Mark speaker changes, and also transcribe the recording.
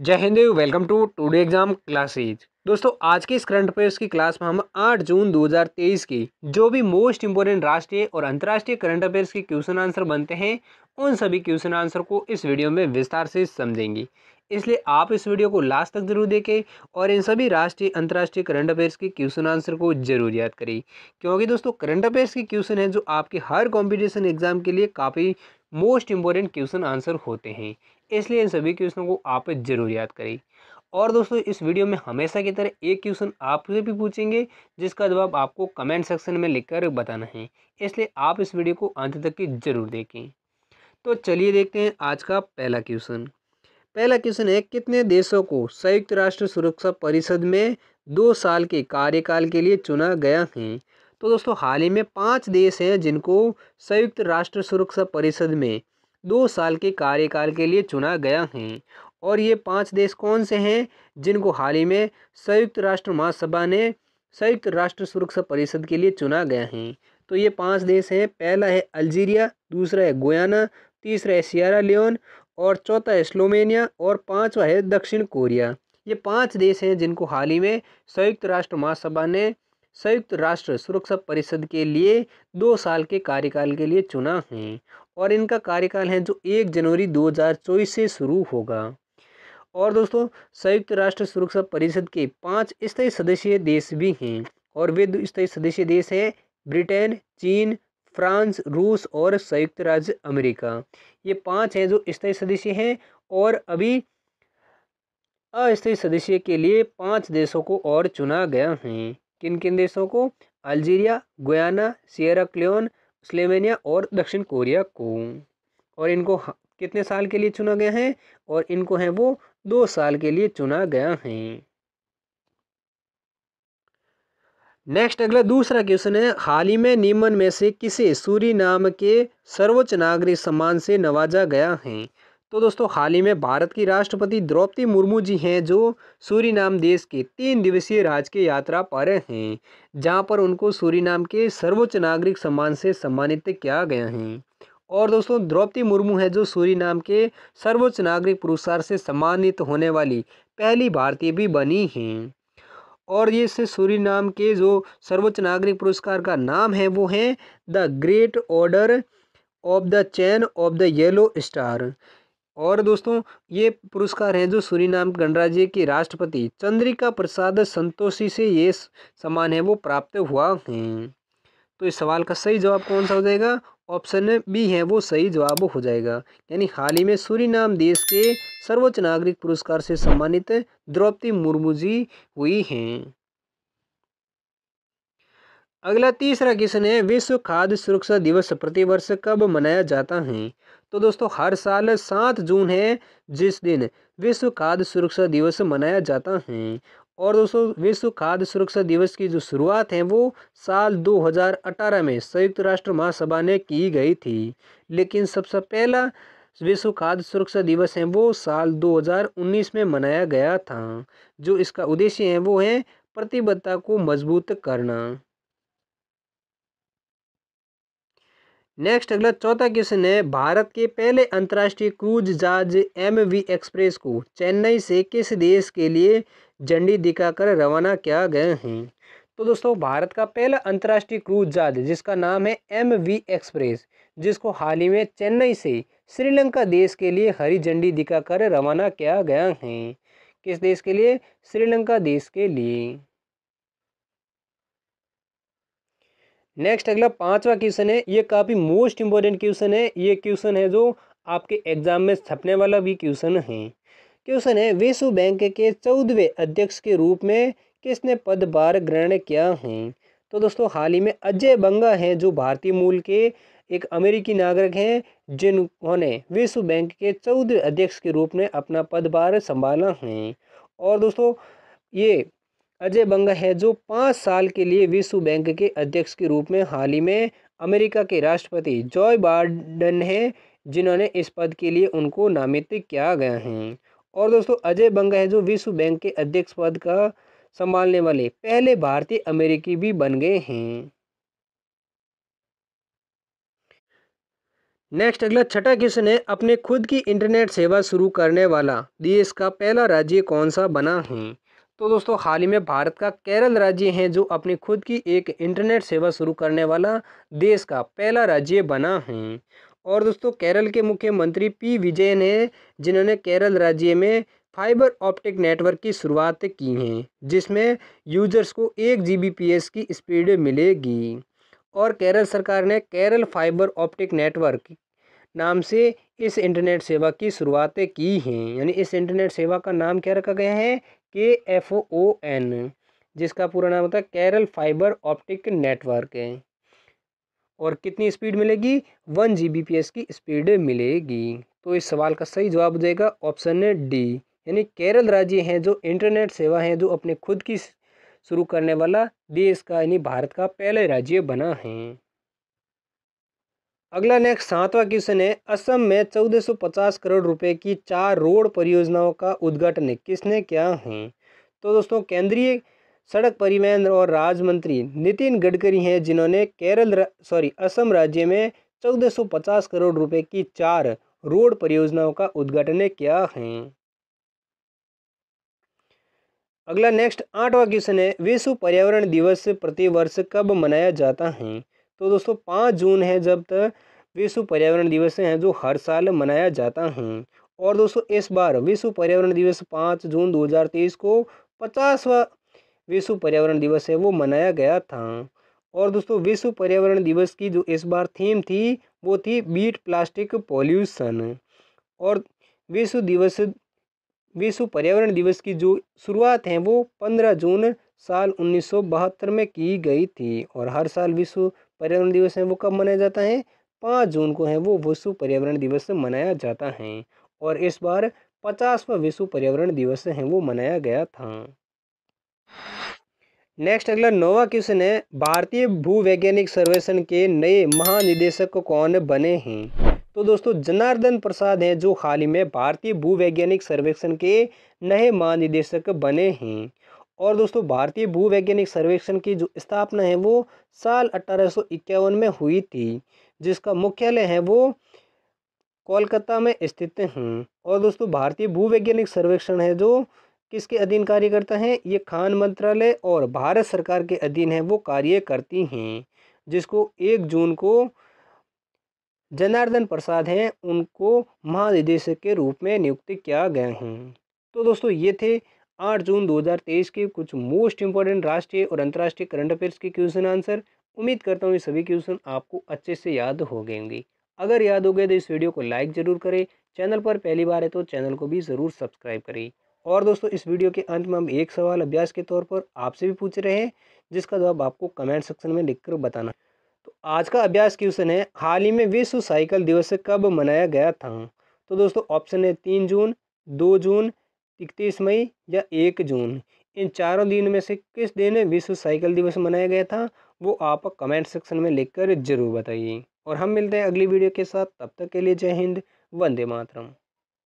Speaker 1: जय हिंद welcome to today exam classes दोस्तों आज के इस करंट अफेयर्स की क्लास में हम 8 जून 2023 की जो भी मोस्ट इंपोर्टेंट राष्ट्रीय और अंतर्राष्ट्रीय करंट अफेयर्स के क्वेश्चन आंसर बनते हैं उन सभी क्वेश्चन आंसर को इस वीडियो में विस्तार से समझेंगे इसलिए आप इस वीडियो को लास्ट तक जरूर देखें और इन सभी राष्ट्रीय अंतर्राष्ट्रीय करंट अफेयर्स के क्वेश्चन आंसर को जरूर याद करें क्योंकि दोस्तों करंट अफेयर्स के क्वेश्चन हैं जो आपके हर कॉम्पिटिशन एग्जाम के लिए काफ़ी मोस्ट इम्पॉर्टेंट क्वेश्चन आंसर होते हैं इसलिए इन सभी क्वेश्चनों को आप जरूर याद करें और दोस्तों इस वीडियो में हमेशा की तरह एक क्वेश्चन आपसे भी पूछेंगे जिसका जवाब आपको कमेंट सेक्शन में लिखकर बताना है इसलिए आप इस वीडियो को अंत तक की जरूर देखें तो चलिए देखते हैं आज का पहला क्वेश्चन पहला क्वेश्चन है कितने देशों को संयुक्त राष्ट्र सुरक्षा परिषद में दो साल के कार्यकाल के लिए चुना गया है तो दोस्तों हाल ही में पाँच देश हैं जिनको संयुक्त राष्ट्र सुरक्षा परिषद में दो साल के कार्यकाल के लिए चुना गया है और ये पांच देश कौन से हैं जिनको हाल ही में संयुक्त राष्ट्र महासभा ने संयुक्त राष्ट्र सुरक्षा परिषद के लिए चुना गया है तो ये पांच देश हैं पहला है अल्जीरिया दूसरा है गोयाना तीसरा है सियारा लियोन और चौथा है स्लोमेनिया और पाँचवा है दक्षिण कोरिया ये पांच देश हैं जिनको हाल ही में संयुक्त राष्ट्र महासभा ने संयुक्त राष्ट्र सुरक्षा परिषद के लिए दो साल के कार्यकाल के लिए चुना है और इनका कार्यकाल है जो एक जनवरी 2024 से शुरू होगा और दोस्तों संयुक्त राष्ट्र सुरक्षा परिषद के पांच स्थायी सदस्य देश भी हैं और वे स्थायी सदस्य देश हैं ब्रिटेन चीन फ्रांस रूस और संयुक्त राज्य अमेरिका ये पांच हैं जो स्थायी सदस्य हैं और अभी अस्थायी सदस्य के लिए पांच देशों को और चुना गया है किन किन देशों को Algeria Guyana Sierra Leone Slovenia और दक्षिण कोरिया को और इनको कितने साल के लिए चुना गया है और इनको है वो दो साल के लिए चुना गया है नेक्स्ट अगला दूसरा क्वेश्चन है हाल ही में निम्न में से किसे सूरी नाम के सर्वोच्च नागरिक सम्मान से नवाजा गया है तो दोस्तों हाल ही में भारत की राष्ट्रपति द्रौपदी मुर्मू जी हैं जो सूरीनाम देश के तीन दिवसीय राज के यात्रा पर हैं जहां पर उनको सूरीनाम के सर्वोच्च नागरिक सम्मान से सम्मानित किया गया है और दोस्तों द्रौपदी मुर्मू है जो सूरीनाम के सर्वोच्च नागरिक पुरस्कार से सम्मानित होने वाली पहली भारतीय भी बनी हैं और ये से सूरीनाम के जो सर्वोच्च नागरिक पुरस्कार का नाम है वो है the great order of the chain of the yellow star और दोस्तों ये पुरस्कार है जो सूरीनाम गणराज्य के राष्ट्रपति चंद्रिका प्रसाद संतोषी से ये सम्मान है वो प्राप्त हुआ है तो इस सवाल का सही जवाब कौन सा हो जाएगा ऑप्शन बी है वो सही जवाब हो जाएगा यानी हाल ही में सूरीनाम देश के सर्वोच्च नागरिक पुरस्कार से सम्मानित द्रौपदी मुर्मू जी हुई हैं अगला तीसरा क्वेश्चन है विश्व खाद्य सुरक्षा दिवस प्रतिवर्ष कब मनाया जाता है तो दोस्तों हर साल सात जून है जिस दिन विश्व खाद्य सुरक्षा दिवस मनाया जाता है और दोस्तों विश्व खाद्य सुरक्षा दिवस की जो शुरुआत है वो साल 2018 में संयुक्त राष्ट्र महासभा ने की गई थी लेकिन सबसे पहला विश्व खाद्य सुरक्षा दिवस है वो साल 2019 में मनाया गया था जो इसका उद्देश्य है वो है प्रतिबद्धता को मजबूत करना नेक्स्ट अगला चौथा क्वेश्चन है भारत के पहले अंतर्राष्ट्रीय क्रूज जहाज एम वी एक्सप्रेस को चेन्नई से किस देश के लिए झंडी दिखाकर रवाना किया गए हैं तो दोस्तों भारत का पहला अंतर्राष्ट्रीय क्रूज जहाज जिसका नाम है एम वी एक्सप्रेस जिसको हाल ही में चेन्नई से श्रीलंका देश के लिए हरी झंडी दिखाकर रवाना किया गया है किस देश के लिए श्रीलंका देश के लिए नेक्स्ट अगला पांचवा क्वेश्चन है ये काफ़ी मोस्ट इंपॉर्टेंट क्वेश्चन है ये क्वेश्चन है जो आपके एग्जाम में छपने वाला भी क्वेश्चन है क्वेश्चन है विश्व बैंक के चौदहवें अध्यक्ष के रूप में किसने पदभार ग्रहण किया है तो दोस्तों हाल ही में अजय बंगा हैं जो भारतीय मूल के एक अमेरिकी नागरिक हैं जिन्होंने विश्व बैंक के चौदह अध्यक्ष के रूप में अपना पदभार संभाला है और दोस्तों ये अजय बंगा है जो पाँच साल के लिए विश्व बैंक के अध्यक्ष के रूप में हाल ही में अमेरिका के राष्ट्रपति जॉय बाइडन हैं जिन्होंने इस पद के लिए उनको नामित किया गया है और दोस्तों अजय बंगा है जो विश्व बैंक के अध्यक्ष पद का संभालने वाले पहले भारतीय अमेरिकी भी बन गए हैं नेक्स्ट अगला छठा क्वेश्चन है अपने खुद की इंटरनेट सेवा शुरू करने वाला देश का पहला राज्य कौन सा बना है तो दोस्तों हाल ही में भारत का केरल राज्य है जो अपनी खुद की एक इंटरनेट सेवा शुरू करने वाला देश का पहला राज्य बना है और दोस्तों केरल के मुख्यमंत्री पी विजयन है जिन्होंने केरल राज्य में फाइबर ऑप्टिक नेटवर्क की शुरुआत की है जिसमें यूजर्स को एक जी की स्पीड मिलेगी और केरल सरकार ने केरल फाइबर ऑप्टिक नेटवर्क नाम से इस इंटरनेट सेवा की शुरुआत की है यानी इस इंटरनेट सेवा का नाम क्या रखा गया है के एफ ओ एन जिसका पूरा नाम होता है केरल फाइबर ऑप्टिक नेटवर्क है और कितनी स्पीड मिलेगी one G B P S की स्पीड मिलेगी तो इस सवाल का सही जवाब देगा ऑप्शन डी यानी केरल राज्य हैं जो इंटरनेट सेवा हैं जो अपने खुद की शुरू करने वाला देश का यानी भारत का पहले राज्य बना है अगला नेक्स्ट सातवां क्वेश्चन है असम में 1450 करोड़ रुपए की चार रोड परियोजनाओं का उद्घाटन किसने किया है तो दोस्तों केंद्रीय सड़क परिवहन और राज्य मंत्री नितिन गडकरी हैं जिन्होंने केरल सॉरी असम राज्य में 1450 करोड़ रुपए की चार रोड परियोजनाओं का उद्घाटन किया है अगला नेक्स्ट आठवां क्वेश्चन है विश्व पर्यावरण दिवस प्रतिवर्ष कब मनाया जाता है तो दोस्तों पाँच जून है जब तक विश्व पर्यावरण दिवस है जो हर साल मनाया जाता है और दोस्तों इस बार विश्व पर्यावरण दिवस पाँच जून तेईस को पचासवा विश्व पर्यावरण दिवस है वो मनाया गया था और दोस्तों विश्व पर्यावरण दिवस की जो इस बार थीम थी वो थी बीट प्लास्टिक पॉल्यूशन और विश्व दिवस विश्व पर्यावरण दिवस की जो शुरुआत है वो पंद्रह जून साल उन्नीस में की गई थी और हर साल विश्व पर्यावरण दिवस है वो कब मनाया जाता है पाँच जून को है वो विश्व पर्यावरण दिवस मनाया जाता है और इस बार पचासवा विश्व पर्यावरण दिवस है वो मनाया गया था नेक्स्ट अगला नोवा क्वेश्चन है भारतीय भूवैज्ञानिक सर्वेक्षण के नए महानिदेशक कौन बने हैं तो दोस्तों जनार्दन प्रसाद हैं जो हाल ही में भारतीय भूवैज्ञानिक सर्वेक्षण के नए महानिदेशक बने हैं और दोस्तों भारतीय भूवैज्ञानिक सर्वेक्षण की जो स्थापना है वो साल अठारह में हुई थी जिसका मुख्यालय है वो कोलकाता में स्थित हैं और दोस्तों भारतीय भूवैज्ञानिक सर्वेक्षण है जो किसके अधीन कार्य करता है ये खान मंत्रालय और भारत सरकार के अधीन है वो कार्य करती हैं जिसको एक जून को जनार्दन प्रसाद हैं उनको महानिदेशक के रूप में नियुक्त किया गया है तो दोस्तों ये थे आठ जून तेईस के कुछ मोस्ट इंपॉर्टेंट राष्ट्रीय और अंतर्राष्ट्रीय करंट अफेयर्स के क्वेश्चन आंसर उम्मीद करता हूँ ये सभी क्वेश्चन आपको अच्छे से याद हो गए होंगे अगर याद हो गए तो इस वीडियो को लाइक ज़रूर करें चैनल पर पहली बार है तो चैनल को भी ज़रूर सब्सक्राइब करें और दोस्तों इस वीडियो के अंत में हम एक सवाल अभ्यास के तौर पर आपसे भी पूछ रहे हैं जिसका जवाब आपको कमेंट सेक्शन में लिखकर बताना तो आज का अभ्यास क्वेश्चन है हाल ही में विश्व साइकिल दिवस कब मनाया गया था तो दोस्तों ऑप्शन है तीन जून दो जून इकतीस मई या एक जून इन चारों दिन में से किस दिन विश्व साइकिल दिवस मनाया गया था वो आप कमेंट सेक्शन में लिखकर जरूर बताइए और हम मिलते हैं अगली वीडियो के साथ तब तक के लिए जय हिंद वंदे मातरम